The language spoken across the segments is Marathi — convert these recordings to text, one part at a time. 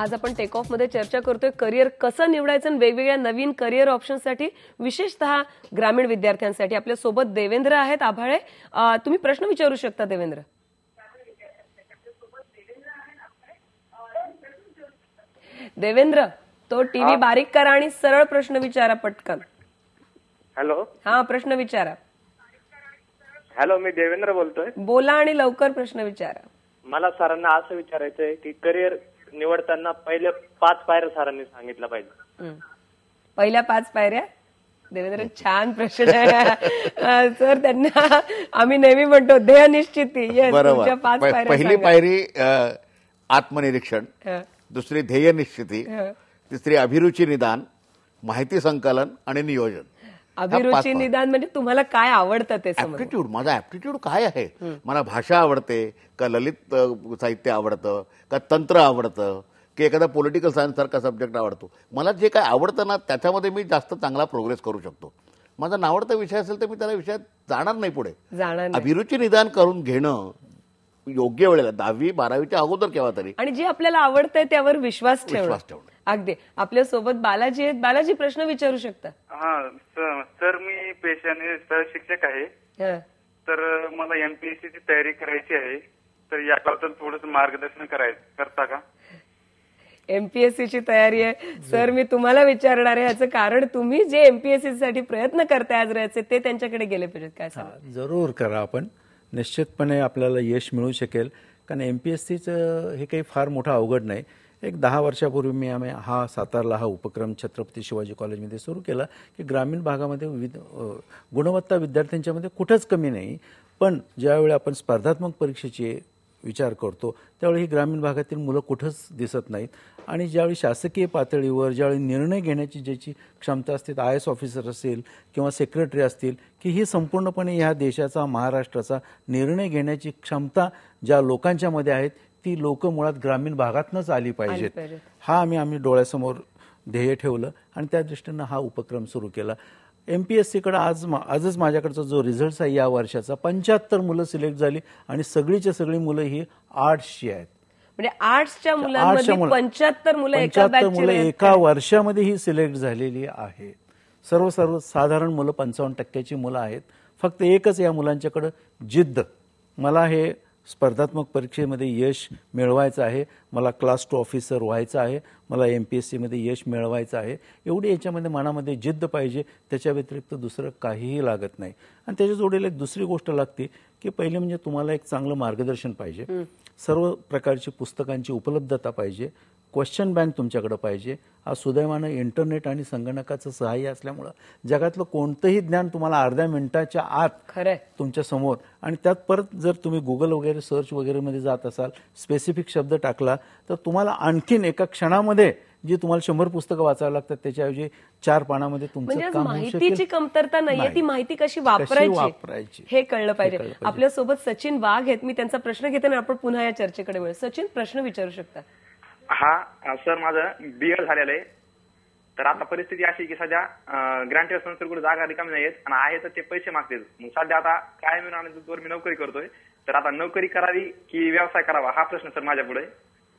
आज आपण टेक ऑफ मध्ये चर्चा करतोय करिअर कसं निवडायचं आणि वेगवेगळ्या नवीन करिअर ऑप्शनसाठी विशेषतः ग्रामीण विद्यार्थ्यांसाठी आपल्या सोबत देवेंद्र आहेत आभाळे तुम्ही प्रश्न विचारू शकता देवेंद्र देवेंद्र तो टीव्ही बारीक करा आणि सरळ प्रश्न विचारा पटकन हॅलो हा प्रश्न विचारा हॅलो मी देवेंद्र बोलतोय बोला आणि लवकर प्रश्न विचारा मला सरांना असं विचारायचंय की करिअर निवडताना पहिल्या पाच पायऱ्या सरांनी सांगितलं पाहिजे पहिल्या पाच पायऱ्या देवेंद्र छान प्रश्न आहे सर त्यांना आम्ही नेहमी म्हणतो ध्येय निश्चिती पाच पहिली पायरी आत्मनिरीक्षण दुसरी ध्येय निश्चिती तिसरी अभिरुची निदान माहिती संकलन आणि नियोजन अभिरुची निदान म्हणजे तुम्हाला काय आवडतं ते ऍप्टिट्यूड माझा ऍप्टिट्यूड काय आहे मला भाषा आवडते का ललित साहित्य आवडतं का तंत्र आवडतं की एखादा पॉलिटिकल सायन्स सारखा सब्जेक्ट आवडतो मला जे काय आवडतं ना त्याच्यामध्ये मी जास्त चांगला प्रोग्रेस करू शकतो माझा नावडता विषय असेल तर मी त्याला विषयात जाणार नाही पुढे अभिरुची निदान करून घेणं योग्य वेळेला दहावी बारावीच्या अगोदर केव्हा तरी आणि जे आपल्याला आवडतंय त्यावर विश्वास विश्वास ठेवणं अगदी आपल्या सोबत बालाजी आहेत बालाजी प्रश्न विचारू शकता हा सर मी पेशाने शिक्षक आहे तर मला एमपीएससी ची तयारी करायची आहे तर याबद्दल थोडस मार्गदर्शन करायचं करता का एमपीएससी ची तयारी आहे सर मी तुम्हाला विचारणार आहे याचं कारण तुम्ही जे एमपीएससी साठी प्रयत्न करताय आज राहायचे ते त्यांच्याकडे गेले पाहिजेत काय सांग जरूर करा आपण निश्चितपणे आपल्याला यश मिळू शकेल कारण एमपीएससीचं हे काही फार मोठं अवघड नाही एक दहा वर्षापूर्वी मी आम्ही हा सातारला हा उपक्रम छत्रपती शिवाजी कॉलेजमध्ये सुरू केला की ग्रामीण भागामध्ये विविध गुणवत्ता विद्यार्थ्यांच्यामध्ये कुठंच कमी नाही पण ज्यावेळी आपण स्पर्धात्मक परीक्षेची विचार करतो त्यावेळी ही ग्रामीण भागातील मुलं कुठंच दिसत नाहीत आणि ज्यावेळी शासकीय पातळीवर ज्यावेळी निर्णय घेण्याची ज्याची क्षमता असते आय एस ऑफिसर असेल किंवा सेक्रेटरी असतील की ही संपूर्णपणे ह्या देशाचा महाराष्ट्राचा निर्णय घेण्याची क्षमता ज्या लोकांच्यामध्ये आहेत ती लोक मुळात ग्रामीण भागातनच आली पाहिजेत हा आम्ही आम्ही डोळ्यासमोर ध्येय ठेवलं आणि त्या दृष्टीनं हा उपक्रम सुरू केला एम पी एस आज आजच माझ्याकडचा जो रिझल्ट आहे या वर्षाचा पंच्याहत्तर मुलं सिलेक्ट झाली आणि सगळीच्या सगळी मुलं ही आर्ट्सची आहेत म्हणजे आर्ट्सच्या मुलांमध्ये पंच्याहत्तर मुलं पंच्याहत्तर मुलं एका वर्षामध्ये ही सिलेक्ट झालेली आहे सर्व सर्व साधारण मुलं पंचावन्न टक्क्याची मुलं आहेत फक्त एकच या मुलांच्याकडं जिद्द मला हे स्पर्धात्मक परीक्षेमध्ये यश मिळवायचं आहे मला क्लास टू ऑफिसर व्हायचं आहे मला एम पी एस सीमध्ये यश मिळवायचं आहे एवढी याच्यामध्ये मनामध्ये जिद्द पाहिजे त्याच्या व्यतिरिक्त दुसरं काहीही लागत नाही आणि त्याच्या जोडीला एक दुसरी गोष्ट लागते की पहिले म्हणजे तुम्हाला एक चांगलं मार्गदर्शन पाहिजे सर्व प्रकारची पुस्तकांची उपलब्धता पाहिजे क्वेश्चन बँक तुमच्याकडे पाहिजे आज सुदैवानं इंटरनेट आणि संगणकाचं सहाय्य असल्यामुळं जगातलं कोणतंही ज्ञान तुम्हाला अर्ध्या मिनिटाच्या आत खरं तुमच्या समोर आणि त्यात परत जर तुम्ही गुगल वगैरे सर्च वगैरेमध्ये जात असाल स्पेसिफिक शब्द टाकला तर तुम्हाला आणखीन एका क्षणामध्ये जी तुम्हाला शंभर पुस्तकं वाचावं लागतात त्याच्याऐवजी चार पानामध्ये तुमचं म्हणजे माहितीची कमतरता नाहीये ती माहिती कशी वापरायची वापरायची हे कळलं पाहिजे आपल्यासोबत सचिन वाघ आहेत मी त्यांचा प्रश्न घेते आणि आपण पुन्हा या चर्चेकडे मिळू सचिन प्रश्न विचारू शकता हा सर माझं बी एड झालेलं आहे तर आता परिस्थिती अशी की सध्या ग्रँटेड संस्थेकडून जागा रिकामी नाही आहेत आणि आहे तर ते पैसे मागतील मग सध्या आता काय मिळणार मी नोकरी करतोय तर आता नोकरी करावी की व्यवसाय करावा हा प्रश्न सर माझ्या पुढे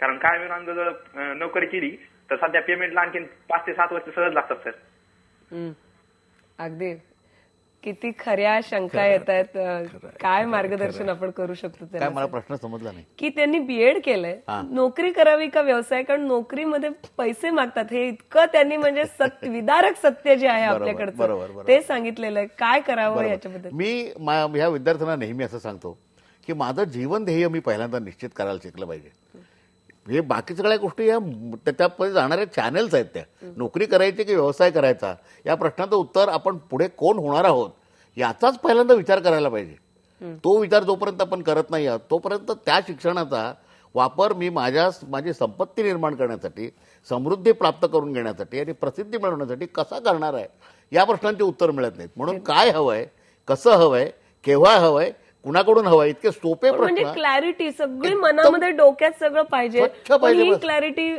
कारण काय मिळून जर नोकरी केली तर सध्या पेमेंटला आणखी पाच ते सात वर्ष सहज लागतात सर अगदी किती खऱ्या शंका येत आहेत काय मार्गदर्शन आपण करू शकतो मला प्रश्न समजला नाही की त्यांनी बीएड केलंय नोकरी करावी का व्यवसाय कारण नोकरीमध्ये पैसे मागतात हे इतकं त्यांनी म्हणजे विदारक सत्य जे आहे आपल्याकडचं ते सांगितलेलं आहे काय करावं याच्याबद्दल मी ह्या विद्यार्थ्यांना नेहमी असं सांगतो की माझं जीवन ध्येय मी पहिल्यांदा निश्चित करायला शिकलं पाहिजे म्हणजे बाकी सगळ्या गोष्टी या त्याच्यामध्ये जाणाऱ्या चॅनेल्स आहेत त्या नोकरी करायची की व्यवसाय करायचा या प्रश्नाचं उत्तर आपण पुढे कोण होणार आहोत याचाच पहिल्यांदा विचार करायला पाहिजे तो विचार जोपर्यंत आपण करत नाही आहोत तोपर्यंत त्या शिक्षणाचा वापर मी माझ्या माझी संपत्ती निर्माण करण्यासाठी समृद्धी प्राप्त करून घेण्यासाठी आणि प्रसिद्धी मिळवण्यासाठी कसा करणार आहे या प्रश्नांचे उत्तर मिळत नाहीत म्हणून काय हवं आहे कसं हवं आहे केव्हा हवं आहे कुणाकडून हवा इतके सोपे म्हणजे क्लॅरिटी सगळी मनामध्ये डोक्यात सगळं पाहिजे क्लॅरिटी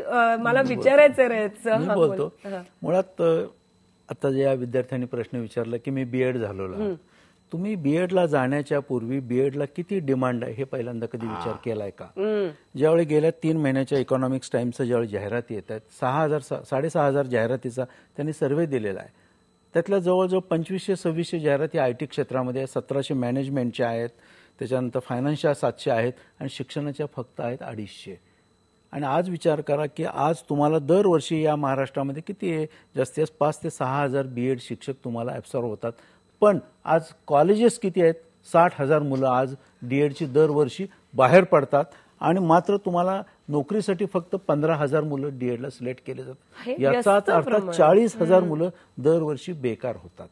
मला विचारायचं बोलतो मुळात आता ज्या विद्यार्थ्यांनी प्रश्न विचारला की मी बीएड झालोला तुम्ही बीएडला जाण्याच्या पूर्वी बीएडला किती डिमांड आहे हे पहिल्यांदा कधी विचार केलाय का ज्यावेळी गेल्या तीन महिन्याच्या इकॉनॉमिक्स टाइम्सच्या ज्यावेळी जाहिराती येतात सहा हजार साडेसहा हजार जाहिरातीचा त्यांनी सर्व्हे दिलेला आहे त्यातल्या जवळजवळ पंचवीसशे सव्वीसशे जाहिराती आय टी क्षेत्रामध्ये सतराशे मॅनेजमेंटच्या आहेत त्याच्यानंतर फायनान्सच्या सातशे आहेत आणि शिक्षणाच्या फक्त आहेत अडीचशे आणि आज विचार करा की आज तुम्हाला दरवर्षी या महाराष्ट्रामध्ये किती आहे जास्तीत जास्त पाच ते सहा हजार बी एड शिक्षक तुम्हाला ॲब्सॉर्व होतात पण आज कॉलेजेस किती आहेत साठ हजार मुलं आज डी एडची दरवर्षी बाहेर पडतात आणि मात्र तुम्हाला नोकरीसाठी फक्त पंधरा हजार मुलं डीएडला सिलेक्ट केले जातात याचाच अर्थ चाळीस हजार मुलं दरवर्षी बेकार होतात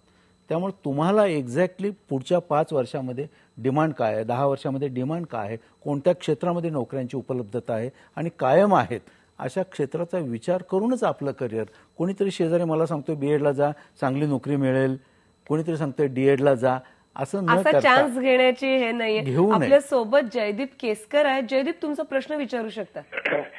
त्यामुळे तुम्हाला एक्झॅक्टली पुढच्या पाच वर्षामध्ये डिमांड काय आहे दहा वर्षामध्ये डिमांड काय आहे कोणत्या क्षेत्रामध्ये नोकऱ्यांची उपलब्धता आहे आणि कायम आहेत अशा क्षेत्राचा विचार करूनच आपलं करिअर कोणीतरी शेजारी मला सांगतोय बीएडला जा चांगली नोकरी मिळेल कोणीतरी सांगतोय डीएडला जा असं असा चान्स घेण्याची हे नाहीये आपल्या सोबत जयदीप केसकर आहे जयदीप तुमचा प्रश्न विचारू शकता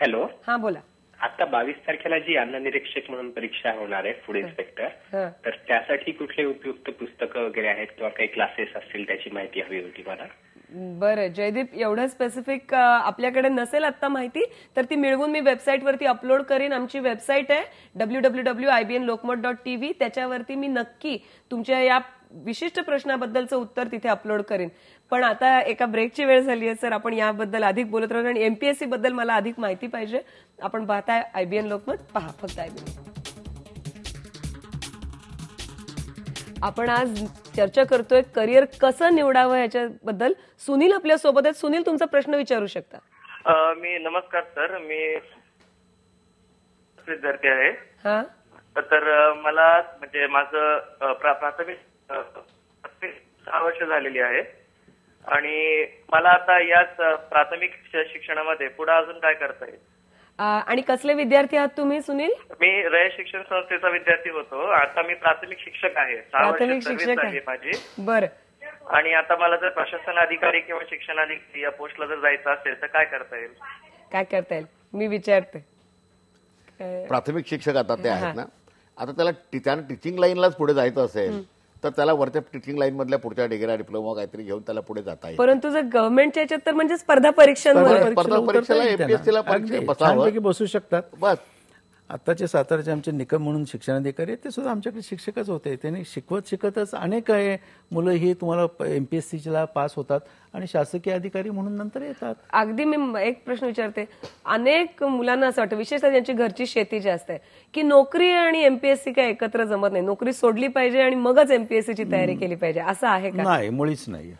हॅलो हा बोला आता बावीस तारखेला जी अन्न निरीक्षक म्हणून परीक्षा होणार आहे फूड इन्स्पेक्टर तर त्यासाठी कुठले उपयुक्त पुस्तकं वगैरे आहेत किंवा काही क्लासेस असतील त्याची माहिती हवी होती मला बरं जयदीप एवढं स्पेसिफिक आपल्याकडे नसेल आता माहिती तर ती मिळवून मी वेबसाईट वरती अपलोड करेन आमची वेबसाईट आहे W W W I B N Lokmat dot TV त्याच्यावरती मी नक्की तुमच्या या विशिष्ट प्रश्नाबद्दलचं उत्तर तिथे अपलोड करेन पण आता एका ब्रेकची वेळ झाली आहे सर आपण याबद्दल अधिक बोलत राहतो आणि एमपीएससी बद्दल मला अधिक माहिती पाहिजे आपण पाहताय आयबीएन लोकमत पहा फक्त आयबीएन आपण आज चर्चा करतोय करिअर कसं निवडावं याच्याबद्दल सुनील आपल्या सोबत आहेत सुनील तुमचा प्रश्न विचारू शकता मी नमस्कार सर मी विद्यार्थी आहे तर मला म्हणजे माझं प्राथमिक सहा वर्ष झालेली आहे आणि मला आता याच प्राथमिक शिक्षणामध्ये पुढे अजून काय करता येईल आणि कसले विद्यार्थी आहात तुम्ही सुनील मी रय शिक्षण संस्थेचा विद्यार्थी होतो आता मी प्राथमिक शिक्षक आहे प्राथमिक शिक्षक आहे माझी बरं आणि आता मला जर प्रशासन अधिकारी किंवा शिक्षण अधिकारी या पोस्टला जर जायचं असेल तर काय करता येईल काय करता येईल मी विचारते प्राथमिक शिक्षक आता ते आहेत ना आता त्याला त्यानं टीचिंग लाईनलाच पुढे जायचं असेल तर त्याला वरच्या टीचिंग लाईन मधल्या पुढच्या डिग्री डिप्लोमा काहीतरी घेऊन त्याला पुढे जाता येईल परंतु जर गव्हर्नमेंटच्या याच्यात तर म्हणजे स्पर्धा परीक्षांवर स्पर्धा परीक्षेला बसू शकतात बस आत्ताचे सातारचे आमचे निकम म्हणून शिक्षणाधिकारी ते सुद्धा आमच्याकडे शिक्षकच होते त्यांनी शिकवत शिकतच अनेक आहे मुलं ही तुम्हाला एम पी एस सीला पास होतात आणि शासकीय अधिकारी म्हणून नंतर येतात अगदी मी एक प्रश्न विचारते अनेक मुलांना असं वाटतं विशेषतः ज्यांची घरची शेती जास्त आहे की नोकरी आणि एमपीएससी काय एकत्र जमत नाही नोकरी सोडली पाहिजे आणि मगच एमपीएससीची तयारी केली पाहिजे असं आहे का नाही मुळीच नाही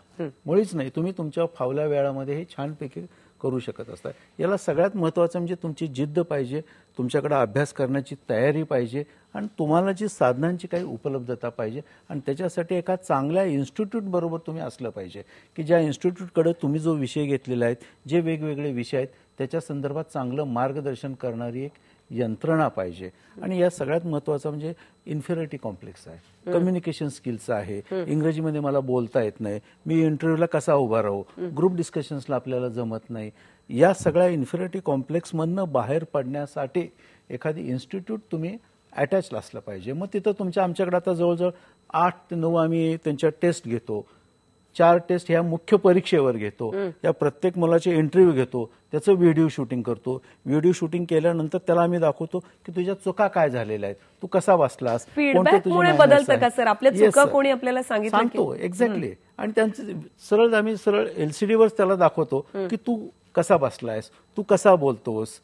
मुळीच नाही तुम्ही तुमच्या फावल्या वेळामध्ये हे छानपैकी करू शकत असता याला सगळ्यात महत्त्वाचं म्हणजे तुमची जिद्द पाहिजे तुमच्याकडे अभ्यास करण्याची तयारी पाहिजे आणि तुम्हाला जी साधनांची काही उपलब्धता पाहिजे आणि त्याच्यासाठी एका चांगल्या इन्स्टिट्यूटबरोबर तुम्ही असलं पाहिजे की ज्या इन्स्टिट्यूटकडे तुम्ही जो विषय घेतलेला आहे जे वेगवेगळे विषय आहेत त्याच्या संदर्भात चांगलं मार्गदर्शन करणारी एक यंत्रणा पाहिजे आणि या सगळ्यात महत्वाचा म्हणजे इन्फिरिटी कॉम्प्लेक्स आहे कम्युनिकेशन स्किल्स आहे इंग्रजीमध्ये मला बोलता येत नाही मी इंटरव्ह्यूला कसा उभा राहू ग्रुप डिस्कशन्सला आपल्याला जमत नाही या सगळ्या इन्फिरिटी कॉम्प्लेक्समधनं बाहेर पडण्यासाठी एखादी इन्स्टिट्यूट तुम्ही अटॅचला असलं पाहिजे मग तिथं तुमच्या आमच्याकडे आता जवळजवळ आठ ते नऊ आम्ही त्यांच्या टेस्ट घेतो चार टेस्ट ह्या मुख्य परीक्षेवर घेतो या प्रत्येक मुलाचे इंटरव्ह्यू घेतो त्याचं व्हिडिओ शूटिंग करतो व्हिडिओ शूटिंग केल्यानंतर त्याला आम्ही दाखवतो की तुझ्या चुका काय झालेल्या आहेत तू कसा वाचलास बदलतं का सर कोणी आपल्याला सांगतो एक्झॅक्टली आणि त्यांचे सरळ आम्ही सरळ एलसीडीवर त्याला दाखवतो की तू कसा बसलायस तू कसा बोलतोस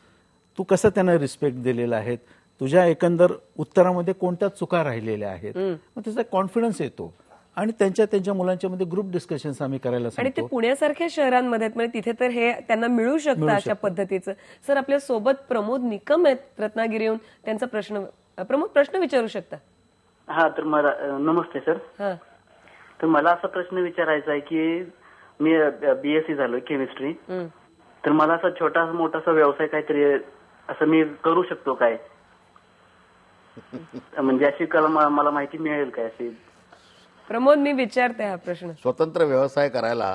तू कसा त्यांना रिस्पेक्ट दिलेला आहे तुझ्या एकंदर उत्तरामध्ये कोणत्या चुका राहिलेल्या आहेत मग त्याचा कॉन्फिडन्स येतो आणि त्यांच्या त्यांच्या मुलांच्या मध्ये ग्रुप डिस्कशन आम्ही करायला आणि ते पुण्यासारख्या शहरांमध्ये म्हणजे तिथे तर हे त्यांना मिळू शकतं अशा पद्धतीचं सर आपल्या सोबत प्रमोद निकम आहेत रत्नागिरी येऊन त्यांचा प्रश्न प्रमोद प्रश्न विचारू शकता हा तर मला नमस्ते सर तर मला असा प्रश्न विचारायचा आहे की मी बीएससी झालो केमिस्ट्री तर मला असा छोटा मोठासा व्यवसाय काहीतरी असं मी करू शकतो काय म्हणजे अशी कला मला माहिती मिळेल काय अशी प्रमोद मी विचारते हा प्रश्न स्वतंत्र व्यवसाय करायला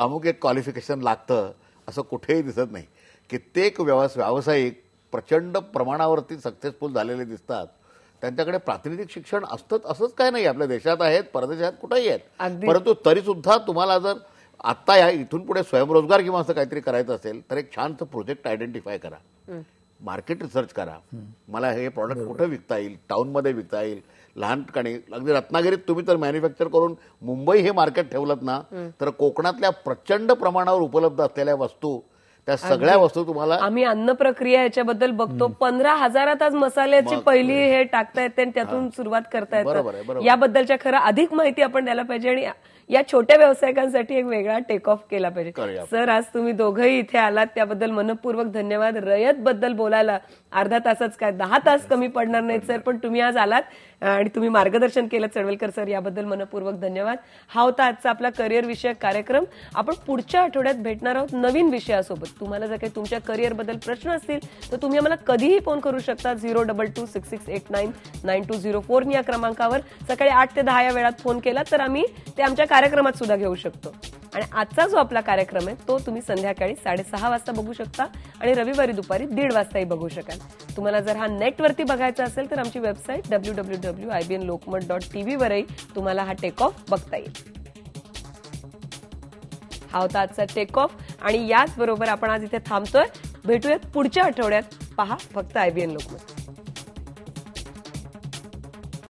अमुक एक क्वालिफिकेशन लागतं असं कुठेही दिसत नाही कित्येक व्यवस व्यावसायिक प्रचंड प्रमाणावरती सक्सेसफुल झालेले दिसतात त्यांच्याकडे प्रातिनिधिक शिक्षण असतं असंच काय नाही आपल्या देशात आहेत परदेशात कुठेही आहेत परंतु तरी सुद्धा तुम्हाला जर आता या इथून पुढे स्वयंरोजगार किंवा असं काहीतरी करायचं असेल तर एक छानचं प्रोजेक्ट आयडेंटिफाय करा मार्केट रिसर्च करा मला हे प्रॉडक्ट कुठं विकता येईल टाउनमध्ये विकता येईल लहान ठिकाणी अगदी रत्नागिरीत तुम्ही तर मॅन्युफॅक्चर करून मुंबई हे मार्केट ठेवलं ना तर कोकणातल्या प्रचंड प्रमाणावर उपलब्ध असलेल्या वस्तू त्या सगळ्या वस्तू तुम्हाला आम्ही अन्न प्रक्रिया याच्याबद्दल बघतो पंधरा हजारात आज मसाल्याची पहिली हे टाकता येते आणि त्यातून सुरुवात करता येते याबद्दलच्या खरं अधिक माहिती आपण द्यायला पाहिजे आणि या छोट्या व्यावसायिकांसाठी एक वेगळा टेक ऑफ केला पाहिजे सर आज तुम्ही दोघंही इथे आलात त्याबद्दल मनपूर्वक धन्यवाद रयत बद्दल बोलायला अर्धा तासच काय दहा तास कमी पडणार नाहीत सर पण तुम्ही आज आलात आणि तुम्ही मार्गदर्शन केलं चळवळकर सर याबद्दल मनपूर्वक धन्यवाद हा होता आजचा आपला करिअर विषयक कार्यक्रम आपण पुढच्या आठवड्यात भेटणार आहोत नवीन विषयासोबत तुम्हाला जर काही तुमच्या करिअरबद्दल प्रश्न असतील तर तुम्ही आम्हाला कधीही फोन करू शकता zero double two six six eight nine nine two zero four या क्रमांकावर सकाळी आठ ते दहा या वेळात फोन केला तर आम्ही ते आमच्या कार्यक्रमात सुद्धा घेऊ शकतो आणि आजचा जो आपला कार्यक्रम आहे तो तुम्ही संध्याकाळी साडेसहा वाजता बघू शकता आणि रविवारी दुपारी दीड वाजताही बघू शकाल तुम्हाला जर हा नेटवरती बघायचा असेल तर आमची website W W W W वरही लोकमत डॉट तुम्हाला हा टेक ऑफ बघता येईल हा होता आजचा टेक ऑफ आणि याचबरोबर आपण आज इथे थांबतोय भेटूयात पुढच्या आठवड्यात पहा फक्त आयबीएन लोकमत